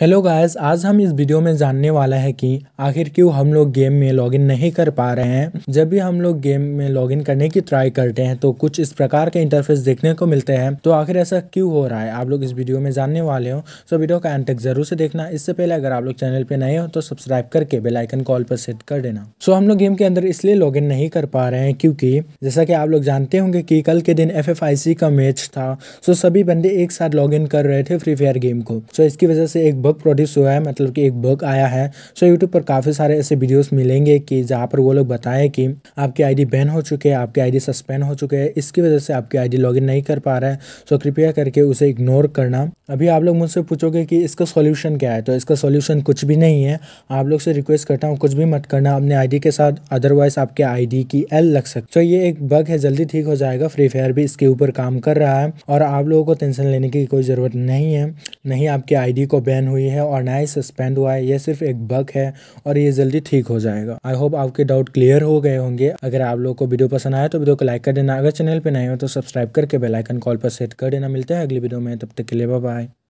hello guys आज हम इस वीडियो में जानने वाला है कि आखिर क्यों हम लोग गेम में लॉगिन नहीं कर पा रहे हैं जब भी हम लोग गेम में लॉगिन करने की ट्राई करते हैं तो कुछ इस प्रकार के इंटरफेस देखने को मिलते हैं तो आखिर ऐसा क्यों हो रहा है आप लोग इस वीडियो में जानने वाले हो तो वीडियो का एंड तक जरूर से देखना इससे पहले अगर आप लोग चैनल पर नए हो तो सब्सक्राइब करके बेलाइकन कॉल पर सेट कर देना सो हम लोग गेम के अंदर इसलिए लॉग नहीं कर पा रहे हैं क्योंकि जैसा कि आप लोग जानते होंगे कि कल के दिन एफ का मैच था सो सभी बंदे एक साथ लॉग कर रहे थे फ्री फायर गेम को सो इसकी वजह से एक बग प्रोड्यूस हुआ है मतलब कि एक बग आया है सो यूट्यूब पर काफ़ी सारे ऐसे वीडियोस मिलेंगे कि जहाँ पर वो लोग बताएं कि आपकी आईडी बैन हो चुके हैं आपकी आईडी सस्पेंड हो चुके हैं इसकी वजह से आपकी आईडी लॉगिन नहीं कर पा रहे है सो कृपया करके उसे इग्नोर करना अभी आप लोग मुझसे पूछोगे कि इसका सोल्यूशन क्या है तो इसका सोल्यूशन कुछ भी नहीं है आप लोग से रिक्वेस्ट करता हूँ कुछ भी मत करना अपने आई के साथ अदरवाइज आपके आई की एल लग सकती सो ये एक बग है जल्दी ठीक हो जाएगा फ्री फायर भी इसके ऊपर काम कर रहा है और आप लोगों को टेंशन लेने की कोई ज़रूरत नहीं है ना ही आपकी आईडी को बैन हुई है और ना ही सस्पेंड हुआ है ये सिर्फ एक बग है और ये जल्दी ठीक हो जाएगा आई होप आपके डाउट क्लियर हो गए होंगे अगर आप लोग को वीडियो पसंद आया तो वीडियो को लाइक कर देना अगर चैनल पर नए हो तो सब्सक्राइब करके बेलाइकन कॉल पर सेट कर देना मिलता है अगली वीडियो में तब तक के लिए बाय